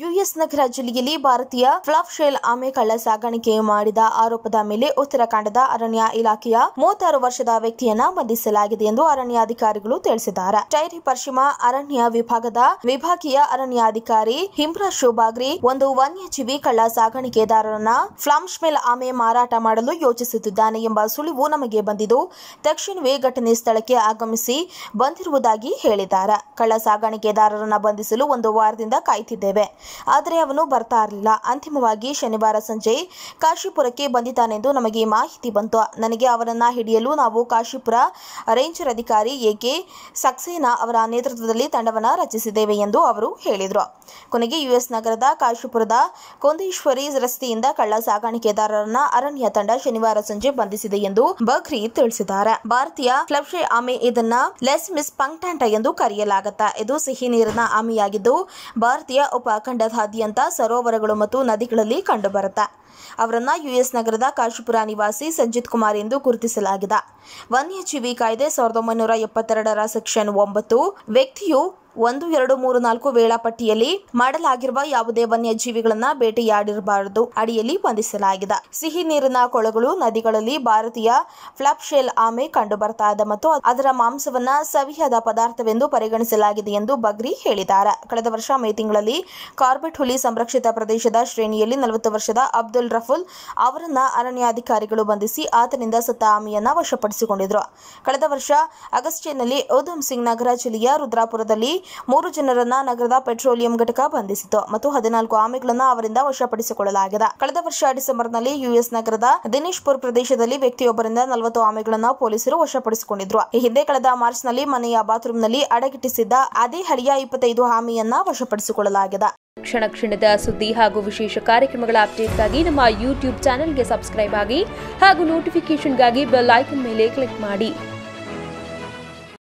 US ನಗರ ಜಿಲ್ಲೆಯಲ್ಲಿ ಭಾರತೀಯ flap shale ಆಮೆ ಕಳ್ಳ ಸಾಗಾಣಿಕೆ ಮಾಡಿದ ಆರೋಪದ ಮೇಲೆ ಉತ್ತರಾಖಂಡದ ಅರಣ್ಯ ಇಲಾಖೆಯ ಮೂವತ್ತಾರು ವರ್ಷದ ವ್ಯಕ್ತಿಯನ್ನ ಬಂಧಿಸಲಾಗಿದೆ ಎಂದು ಅರಣ್ಯಾಧಿಕಾರಿಗಳು ತಿಳಿಸಿದ್ದಾರೆ ಟೈರಿ ಪಶ್ಚಿಮ ಅರಣ್ಯ ವಿಭಾಗದ ವಿಭಾಗೀಯ ಅರಣ್ಯಾಧಿಕಾರಿ ಹಿಮ್ರಾ ಶೋಭಾಗ್ರಿ ಒಂದು ವನ್ಯಜೀವಿ ಕಳ್ಳ ಸಾಗಾಣಿಕೆದಾರರನ್ನ ಶೇಲ್ ಆಮೆ ಮಾರಾಟ ಮಾಡಲು ಯೋಚಿಸುತ್ತಿದ್ದಾನೆ ಎಂಬ ಸುಳಿವು ನಮಗೆ ಬಂದಿದ್ದು ತಕ್ಷಣವೇ ಘಟನೆ ಸ್ಥಳಕ್ಕೆ ಆಗಮಿಸಿ ಬಂದಿರುವುದಾಗಿ ಹೇಳಿದ್ದಾರೆ ಕಳ್ಳ ಸಾಗಾಣಿಕೆದಾರರನ್ನ ಬಂಧಿಸಲು ಒಂದು ವಾರದಿಂದ ಕಾಯ್ತಿದ್ದೇವೆ ಆದರೆ ಅವನು ಬರ್ತಾ ಇರಲಿಲ್ಲ ಅಂತಿಮವಾಗಿ ಶನಿವಾರ ಸಂಜೆ ಕಾಶಿಪುರಕ್ಕೆ ಬಂದಿದ್ದಾನೆಂದು ನಮಗೆ ಮಾಹಿತಿ ಬಂತು ನನಗೆ ಅವರನ್ನು ಹಿಡಿಯಲು ನಾವು ಕಾಶಿಪುರ ರೇಂಜರ್ ಅಧಿಕಾರಿ ಎ ಕೆ ಸಕ್ಸೇನಾ ಅವರ ನೇತೃತ್ವದಲ್ಲಿ ತಂಡವನ್ನು ರಚಿಸಿದ್ದೇವೆ ಎಂದು ಅವರು ಹೇಳಿದರು ಕೊನೆಗೆ ಯುಎಸ್ ನಗರದ ಕಾಶಿಪುರದ ಕೊಂದೇಶ್ವರಿ ರಸ್ತೆಯಿಂದ ಕಳ್ಳ ಸಾಗಾಣಿಕೆದಾರರನ್ನ ಅರಣ್ಯ ತಂಡ ಶನಿವಾರ ಸಂಜೆ ಬಂಧಿಸಿದೆ ಎಂದು ಬಖ್ರಿ ತಿಳಿಸಿದ್ದಾರೆ ಭಾರತೀಯ ಕ್ಲಬ್ಷೆ ಆಮೆ ಇದನ್ನ ಲೆಸ್ ಮಿಸ್ ಪಂಕ್ಟಾಂಟ ಎಂದು ಕರೆಯಲಾಗುತ್ತಾ ಇದು ಸಿಹಿ ನೀರಿನ ಆಮೆಯಾಗಿದ್ದು ಭಾರತೀಯ ಉಪ ಖಂಡದಾದ್ಯಂತ ಸರೋವರಗಳು ಮತ್ತು ನದಿಗಳಲ್ಲಿ ಕಂಡುಬರುತ್ತೆ ಅವರನ್ನು ಯುಎಸ್ ನಗರದ ಕಾಶಿಪುರ ನಿವಾಸಿ ಸಂಜಿತ್ ಕುಮಾರ್ ಎಂದು ಗುರುತಿಸಲಾಗಿದೆ ವನ್ಯಜೀವಿ ಕಾಯ್ದೆ ಸಾವಿರದ ಒಂಬೈನೂರ ಎಪ್ಪತ್ತೆರಡರ ಸೆಕ್ಷನ್ ಒಂಬತ್ತು ವ್ಯಕ್ತಿಯು ಒಂದು ಎರಡು ಮೂರು ನಾಲ್ಕು ವೇಳಾಪಟ್ಟಿಯಲ್ಲಿ ಮಾಡಲಾಗಿರುವ ಯಾವುದೇ ವನ್ಯಜೀವಿಗಳನ್ನ ಬೇಟೆಯಾಡಿರಬಾರದು ಅಡಿಯಲ್ಲಿ ಬಂಧಿಸಲಾಗಿದೆ ಸಿಹಿ ನೀರಿನ ಕೊಳಗಳು ನದಿಗಳಲ್ಲಿ ಭಾರತೀಯ ಶೆಲ್ ಆಮೆ ಕಂಡು ಬರ್ತಾ ಇದೆ ಮತ್ತು ಅದರ ಮಾಂಸವನ್ನ ಸವಿಯಾದ ಪದಾರ್ಥವೆಂದು ಪರಿಗಣಿಸಲಾಗಿದೆ ಎಂದು ಬಗ್ರಿ ಹೇಳಿದ್ದಾರೆ ಕಳೆದ ವರ್ಷ ಮೇ ತಿಂಗಳಲ್ಲಿ ಕಾರ್ಬೆಟ್ ಹುಲಿ ಸಂರಕ್ಷಿತ ಪ್ರದೇಶದ ಶ್ರೇಣಿಯಲ್ಲಿ ನಲವತ್ತು ವರ್ಷದ ಅಬ್ದುಲ್ ರಫುಲ್ ಅವರನ್ನ ಅರಣ್ಯಾಧಿಕಾರಿಗಳು ಬಂಧಿಸಿ ಆತನಿಂದ ಸತ್ತ ಆಮೆಯನ್ನ ವಶಪಡಿಸಿಕೊಂಡಿದ್ರು ಕಳೆದ ವರ್ಷ ಆಗಸ್ಟ್ನಲ್ಲಿ ಉಧಮ್ ಸಿಂಗ್ ನಗರ ಜಿಲ್ಲೆಯ ರುದ್ರಾಪುರದಲ್ಲಿ ಮೂರು ಜನರನ್ನ ನಗರದ ಪೆಟ್ರೋಲಿಯಂ ಘಟಕ ಬಂಧಿಸಿತು ಮತ್ತು ಹದಿನಾಲ್ಕು ಆಮೆಗಳನ್ನು ಅವರಿಂದ ವಶಪಡಿಸಿಕೊಳ್ಳಲಾಗಿದೆ ಕಳೆದ ವರ್ಷ ಡಿಸೆಂಬರ್ನಲ್ಲಿ ಯುಎಸ್ ನಗರದ ದಿನೇಶ್ಪುರ್ ಪ್ರದೇಶದಲ್ಲಿ ವ್ಯಕ್ತಿಯೊಬ್ಬರಿಂದ ನಲವತ್ತು ಆಮೆಗಳನ್ನು ಪೊಲೀಸರು ವಶಪಡಿಸಿಕೊಂಡಿದ್ರು ಈ ಹಿಂದೆ ಕಳೆದ ಮಾರ್ಚ್ನಲ್ಲಿ ಮನೆಯ ಬಾತ್ರೂಮ್ನಲ್ಲಿ ಅಡಗಿಟ್ಟಿಸಿದ್ದ ಅದೇ ಹಳಿಯ ಇಪ್ಪತ್ತೈದು ಆಮೆಯನ್ನ ವಶಪಡಿಸಿಕೊಳ್ಳಲಾಗಿದೆ ಕ್ಷಣ ಕ್ಷಣದ ಸುದ್ದಿ ಹಾಗೂ ವಿಶೇಷ ಕಾರ್ಯಕ್ರಮಗಳ ಅಪ್ಡೇಟ್ಗಾಗಿ ನಮ್ಮ ಯೂಟ್ಯೂಬ್ ಚಾನೆಲ್ಗೆ ಸಬ್ಸ್ಕ್ರೈಬ್ ಆಗಿ ಹಾಗೂ ನೋಟಿಫಿಕೇಶನ್ಗಾಗಿ ಬೆಲ್ ಐಕನ್ ಮೇಲೆ ಕ್ಲಿಕ್ ಮಾಡಿ